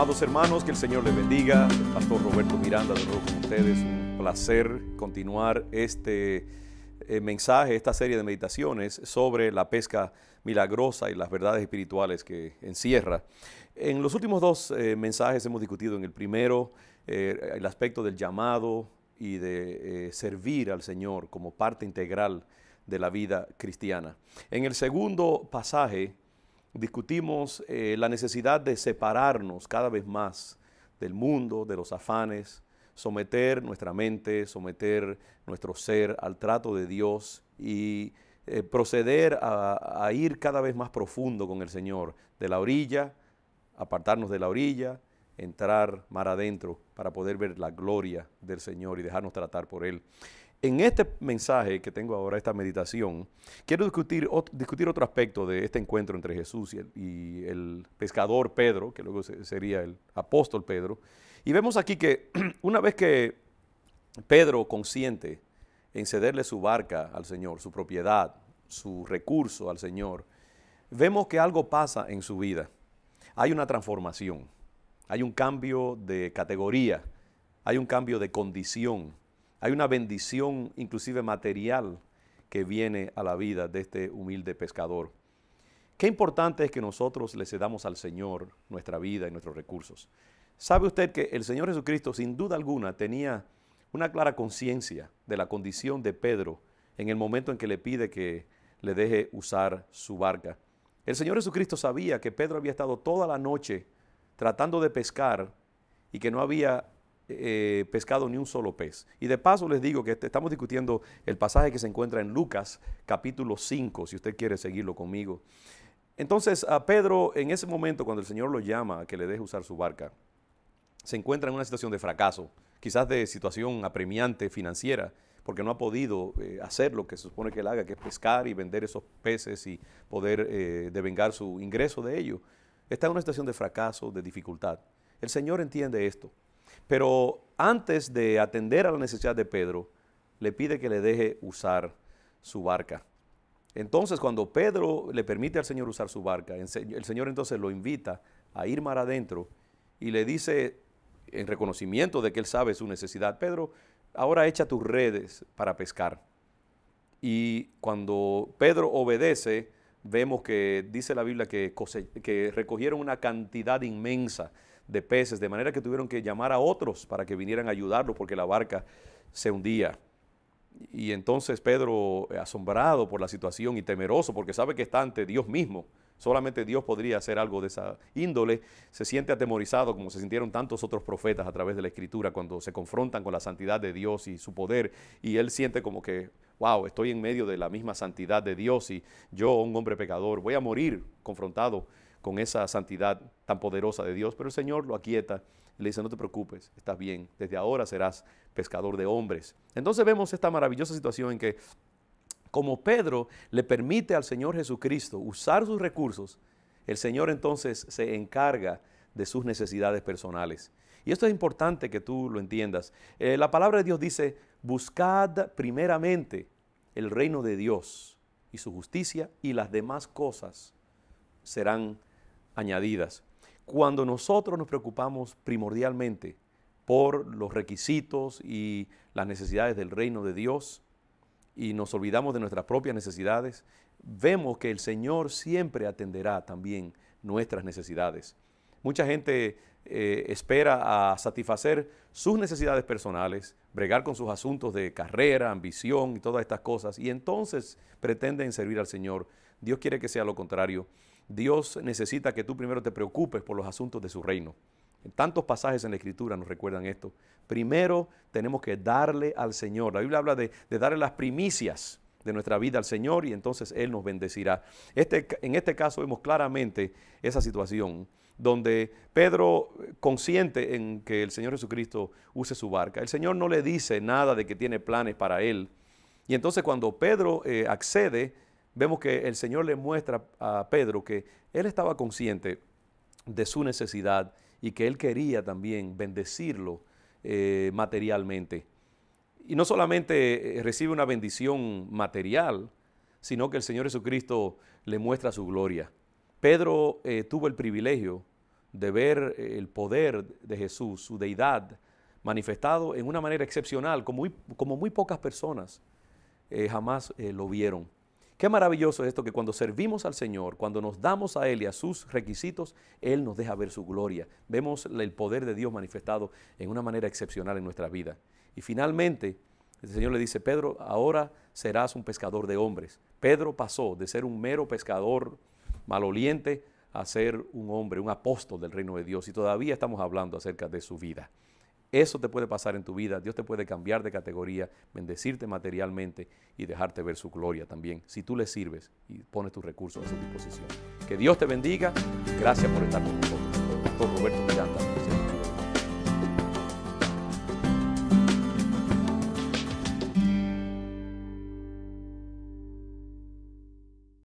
Amados hermanos, que el Señor les bendiga. pastor Roberto Miranda de nuevo con ustedes. Un placer continuar este eh, mensaje, esta serie de meditaciones sobre la pesca milagrosa y las verdades espirituales que encierra. En los últimos dos eh, mensajes hemos discutido en el primero eh, el aspecto del llamado y de servir al Señor como parte integral de la vida cristiana. En el segundo pasaje discutimos eh, la necesidad de separarnos cada vez más del mundo, de los afanes, someter nuestra mente, someter nuestro ser al trato de Dios y eh, proceder a, a ir cada vez más profundo con el Señor, de la orilla, apartarnos de la orilla, entrar mar adentro para poder ver la gloria del Señor y dejarnos tratar por Él. En este mensaje que tengo ahora, esta meditación, quiero discutir, discutir otro aspecto de este encuentro entre Jesús y el, pescador Pedro, que luego sería el apóstol Pedro. Y vemos aquí que una vez que Pedro consiente en cederle su barca al Señor, su propiedad, su recurso al Señor, vemos que algo pasa en su vida. Hay una transformación, hay un cambio de categoría, hay un cambio de condición hay una bendición inclusive material que viene a la vida de este humilde pescador. Qué importante es que nosotros le cedamos al Señor nuestra vida y nuestros recursos. ¿Sabe usted que el Señor Jesucristo sin duda alguna tenía una clara conciencia de la condición de Pedro en el momento en que le pide que le deje usar su barca? El Señor Jesucristo sabía que Pedro había estado toda la noche tratando de pescar y que no había eh, pescado ni un solo pez. Y de paso les digo que este, estamos discutiendo el pasaje que se encuentra en Lucas capítulo 5, si usted quiere seguirlo conmigo. Entonces a Pedro, en ese momento cuando el Señor lo llama a que le deje usar su barca, se encuentra en una situación de fracaso, quizás de situación apremiante financiera, porque no ha podido eh, hacer lo que se supone que él haga, que es pescar y vender esos peces y poder eh, devengar su ingreso de ello. Está en una situación de fracaso, de dificultad. El Señor entiende esto pero antes de atender a la necesidad de Pedro, le pide que le deje usar su barca. Entonces, cuando Pedro le permite al Señor usar su barca, el Señor entonces lo invita a ir mar adentro y le dice, en reconocimiento de que él sabe su necesidad, Pedro, ahora echa tus redes para pescar. Y cuando Pedro obedece, vemos que dice la Biblia que, que recogieron una cantidad inmensa de peces, de manera que tuvieron que llamar a otros para que vinieran a ayudarlos porque la barca se hundía. Y entonces Pedro, eh, asombrado por la situación y temeroso, porque sabe que está ante Dios mismo, solamente Dios podría hacer algo de esa índole, se siente atemorizado como se sintieron tantos otros profetas a través de la escritura cuando se confrontan con la santidad de Dios y su poder, y él siente como que wow, estoy en medio de la misma santidad de Dios y yo, un hombre pecador, voy a morir confrontado con esa santidad tan poderosa de Dios. Pero el Señor lo aquieta le dice, no te preocupes, estás bien, desde ahora serás pescador de hombres. Entonces vemos esta maravillosa situación en que como Pedro le permite al Señor Jesucristo usar sus recursos, el Señor entonces se encarga de sus necesidades personales. Y esto es importante que tú lo entiendas. Eh, la palabra de Dios dice, Buscad primeramente el reino de Dios y su justicia y las demás cosas serán añadidas. Cuando nosotros nos preocupamos primordialmente por los requisitos y las necesidades del reino de Dios y nos olvidamos de nuestras propias necesidades, vemos que el Señor siempre atenderá también nuestras necesidades. Mucha gente eh, espera a satisfacer sus necesidades personales, bregar con sus asuntos de carrera, ambición y todas estas cosas, y entonces pretenden servir al Señor. Dios quiere que sea lo contrario. Dios necesita que tú primero te preocupes por los asuntos de su reino. Tantos pasajes en la Escritura nos recuerdan esto. Primero tenemos que darle al Señor. La Biblia habla de, darle las primicias de nuestra vida al Señor y entonces Él nos bendecirá. Este, en este caso vemos claramente esa situación donde Pedro, eh, consciente en que el Señor Jesucristo use su barca, el Señor no le dice nada de que tiene planes para él. Y entonces cuando Pedro eh, accede, vemos que el Señor le muestra a Pedro que él estaba consciente de su necesidad y que él quería también bendecirlo eh, materialmente. Y no solamente recibe una bendición material, sino que el Señor Jesucristo le muestra su gloria. Pedro eh, tuvo el privilegio de ver eh, el poder de Jesús, su deidad, manifestado en una manera excepcional, como muy, como muy pocas personas eh, jamás lo vieron. Qué maravilloso es esto que cuando servimos al Señor, cuando nos damos a Él y a sus requisitos, Él nos deja ver su gloria. Vemos el poder de Dios manifestado en una manera excepcional en nuestra vida. Y finalmente, el Señor le dice, Pedro, ahora serás un pescador de hombres. Pedro pasó de ser un mero pescador maloliente a ser un hombre, un apóstol del reino de Dios y todavía estamos hablando acerca de su vida. Eso te puede pasar en tu vida, Dios te puede cambiar de categoría, bendecirte materialmente y dejarte ver su gloria también, si tú le sirves y pones tus recursos a su disposición. Que Dios te bendiga, gracias por estar con nosotros. Pastor Roberto Miranda.